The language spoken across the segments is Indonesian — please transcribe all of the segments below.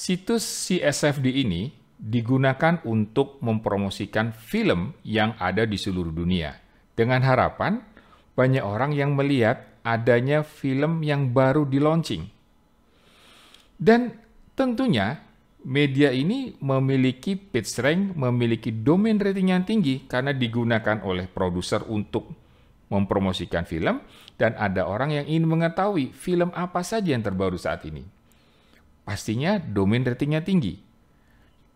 Situs CSFD ini digunakan untuk mempromosikan film yang ada di seluruh dunia dengan harapan banyak orang yang melihat adanya film yang baru di launching. Dan tentunya media ini memiliki pitch rank, memiliki domain rating yang tinggi karena digunakan oleh produser untuk mempromosikan film dan ada orang yang ingin mengetahui film apa saja yang terbaru saat ini pastinya domain ratingnya tinggi.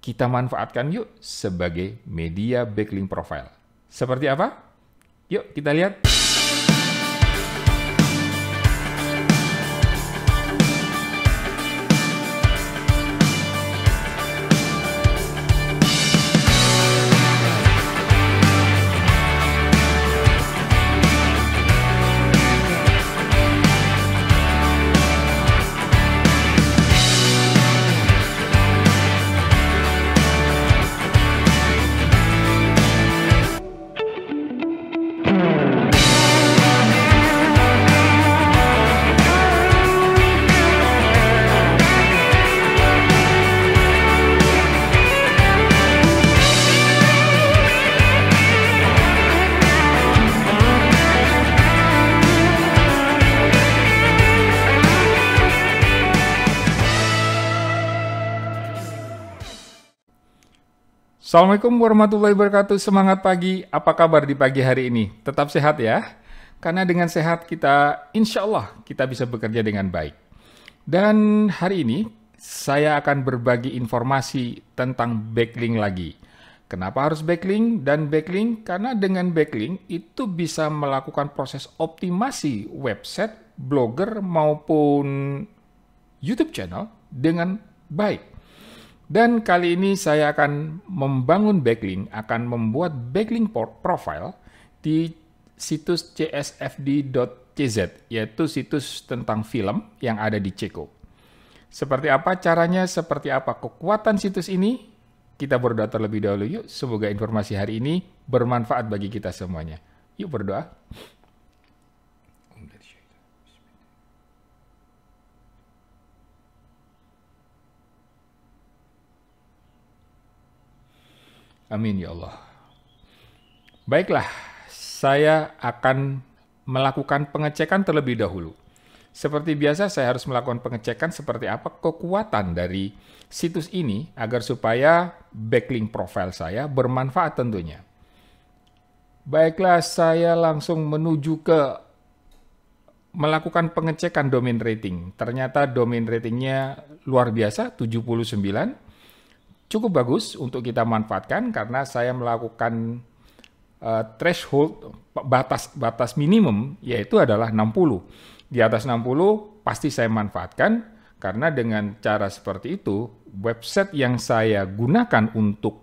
Kita manfaatkan yuk sebagai media backlink profile. Seperti apa? Yuk kita lihat. Assalamualaikum warahmatullahi wabarakatuh. Semangat pagi. Apa kabar di pagi hari ini? Tetap sehat ya. Karena dengan sehat kita, insya Allah kita bisa bekerja dengan baik. Dan hari ini saya akan berbagi informasi tentang backlink lagi. Kenapa harus backlink dan backlink? Karena dengan backlink itu bisa melakukan proses optimasi website, blogger maupun YouTube channel dengan baik. Dan kali ini saya akan membangun backlink, akan membuat backlink profile di situs csfd.cz, yaitu situs tentang film yang ada di Ceko. Seperti apa caranya, seperti apa kekuatan situs ini, kita berdoa terlebih dahulu yuk. Semoga informasi hari ini bermanfaat bagi kita semuanya. Yuk berdoa. Amin ya Allah. Baiklah, saya akan melakukan pengecekan terlebih dahulu. Seperti biasa, saya harus melakukan pengecekan seperti apa kekuatan dari situs ini agar supaya backlink profile saya bermanfaat tentunya. Baiklah, saya langsung menuju ke melakukan pengecekan domain rating. Ternyata domain ratingnya luar biasa, 79 cukup bagus untuk kita manfaatkan karena saya melakukan uh, threshold batas batas minimum yaitu adalah 60. Di atas 60 pasti saya manfaatkan karena dengan cara seperti itu website yang saya gunakan untuk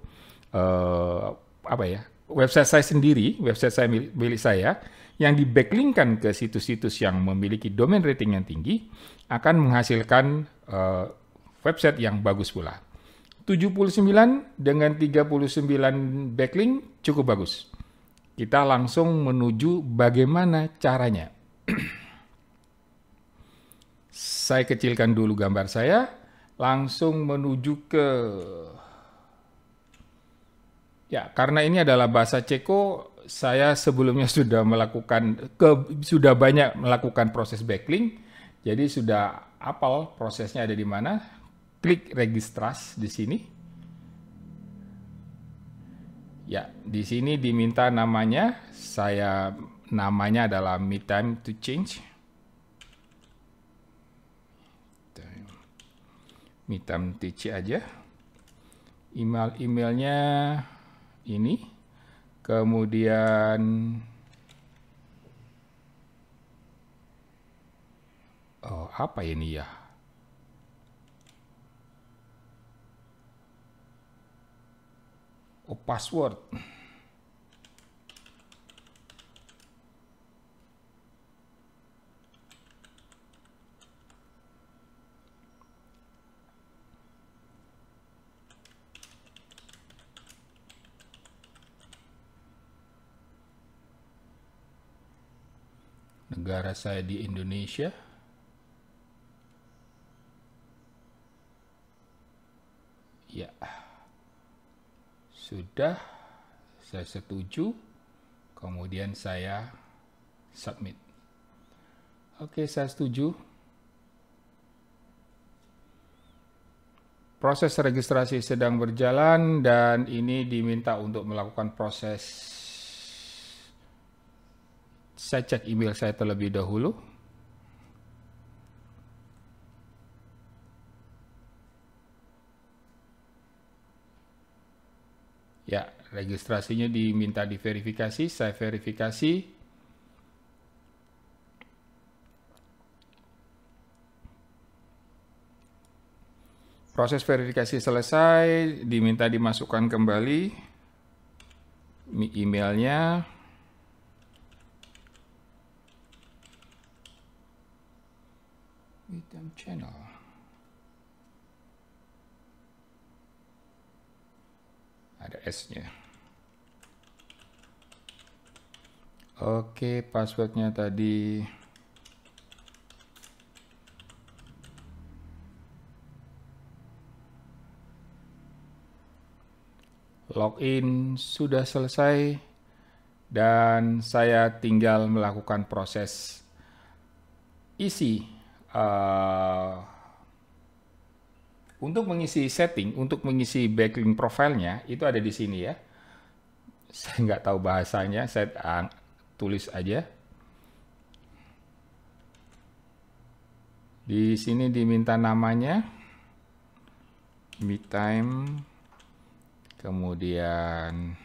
uh, apa ya? website saya sendiri, website saya milik, milik saya yang di backlinkan ke situs-situs yang memiliki domain rating yang tinggi akan menghasilkan uh, website yang bagus pula. 79 dengan 39 backlink cukup bagus. Kita langsung menuju bagaimana caranya. saya kecilkan dulu gambar saya, langsung menuju ke Ya, karena ini adalah bahasa Ceko, saya sebelumnya sudah melakukan ke, sudah banyak melakukan proses backlink. Jadi sudah apal prosesnya ada di mana klik registras di sini. Ya, di sini diminta namanya. Saya namanya adalah me time to change. Me time to change aja. Email-emailnya ini. Kemudian oh, apa ini ya? password negara saya di Indonesia Sudah, saya setuju. Kemudian saya submit. Oke, saya setuju. Proses registrasi sedang berjalan dan ini diminta untuk melakukan proses. Saya cek email saya terlebih dahulu. Ya, registrasinya diminta diverifikasi, saya verifikasi. Proses verifikasi selesai, diminta dimasukkan kembali emailnya. Item channel. ada S-nya. Oke, passwordnya tadi login sudah selesai dan saya tinggal melakukan proses isi uh, untuk mengisi setting, untuk mengisi backlink profilnya, itu ada di sini ya. Saya nggak tahu bahasanya, saya ah, tulis aja. Di sini diminta namanya, mid time, kemudian,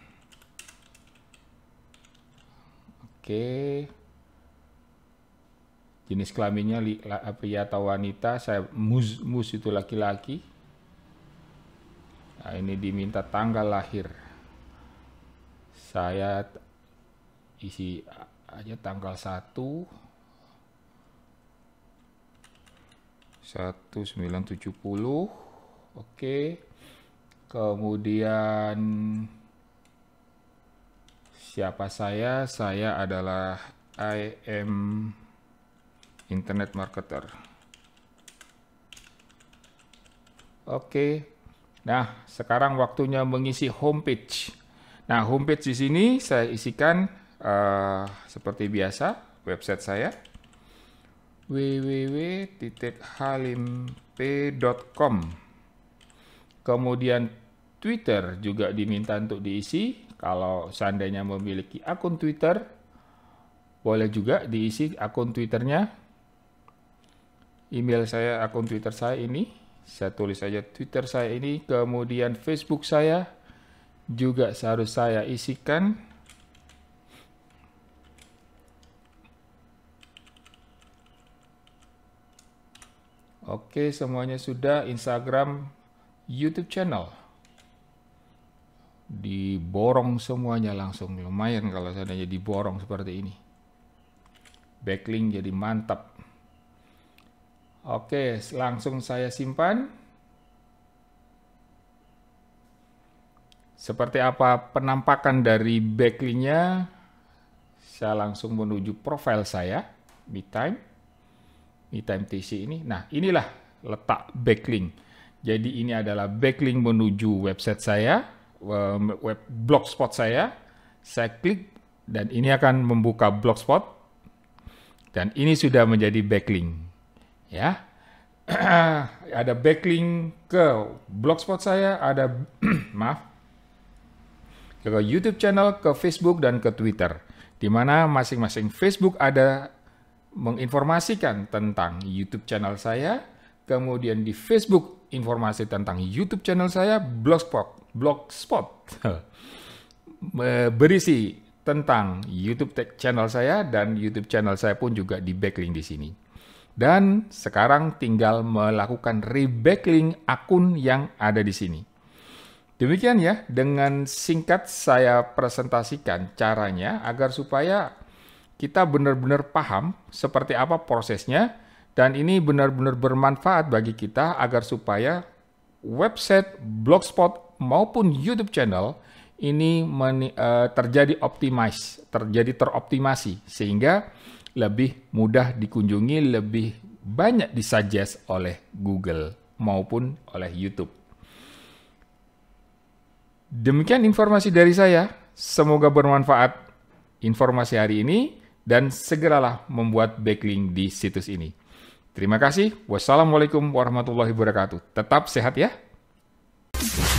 oke, okay jenis kelaminnya pria ya, atau wanita, saya mus mus itu laki-laki. Nah, ini diminta tanggal lahir. Saya isi aja tanggal 1 1970. Oke. Kemudian siapa saya? Saya adalah I am internet marketer. Oke. Nah, sekarang waktunya mengisi homepage. Nah, homepage di sini saya isikan uh, seperti biasa website saya www.halimp.com. Kemudian Twitter juga diminta untuk diisi. Kalau seandainya memiliki akun Twitter, boleh juga diisi akun Twitternya email saya, akun Twitter saya ini. Saya tulis saja Twitter saya ini, kemudian Facebook saya juga harus saya isikan. Oke, semuanya sudah Instagram, YouTube channel. Diborong semuanya langsung. Lumayan kalau seandainya diborong seperti ini. Backlink jadi mantap. Oke, langsung saya simpan. Seperti apa penampakan dari backlinknya? Saya langsung menuju profil saya, MeTime, time TC ini. Nah, inilah letak backlink. Jadi ini adalah backlink menuju website saya, web blogspot saya. Saya klik dan ini akan membuka blogspot. Dan ini sudah menjadi backlink ya ada backlink ke blogspot saya, ada maaf ke YouTube channel, ke Facebook dan ke Twitter, di mana masing-masing Facebook ada menginformasikan tentang YouTube channel saya, kemudian di Facebook informasi tentang YouTube channel saya, blogspot, blogspot berisi tentang YouTube channel saya dan YouTube channel saya pun juga di backlink di sini dan sekarang tinggal melakukan rebackling akun yang ada di sini. Demikian ya, dengan singkat saya presentasikan caranya agar supaya kita benar-benar paham seperti apa prosesnya dan ini benar-benar bermanfaat bagi kita agar supaya website, blogspot maupun YouTube channel ini eh, terjadi optimize, terjadi teroptimasi sehingga lebih mudah dikunjungi, lebih banyak disuggest oleh Google maupun oleh YouTube. Demikian informasi dari saya. Semoga bermanfaat informasi hari ini dan segeralah membuat backlink di situs ini. Terima kasih. Wassalamualaikum warahmatullahi wabarakatuh. Tetap sehat ya.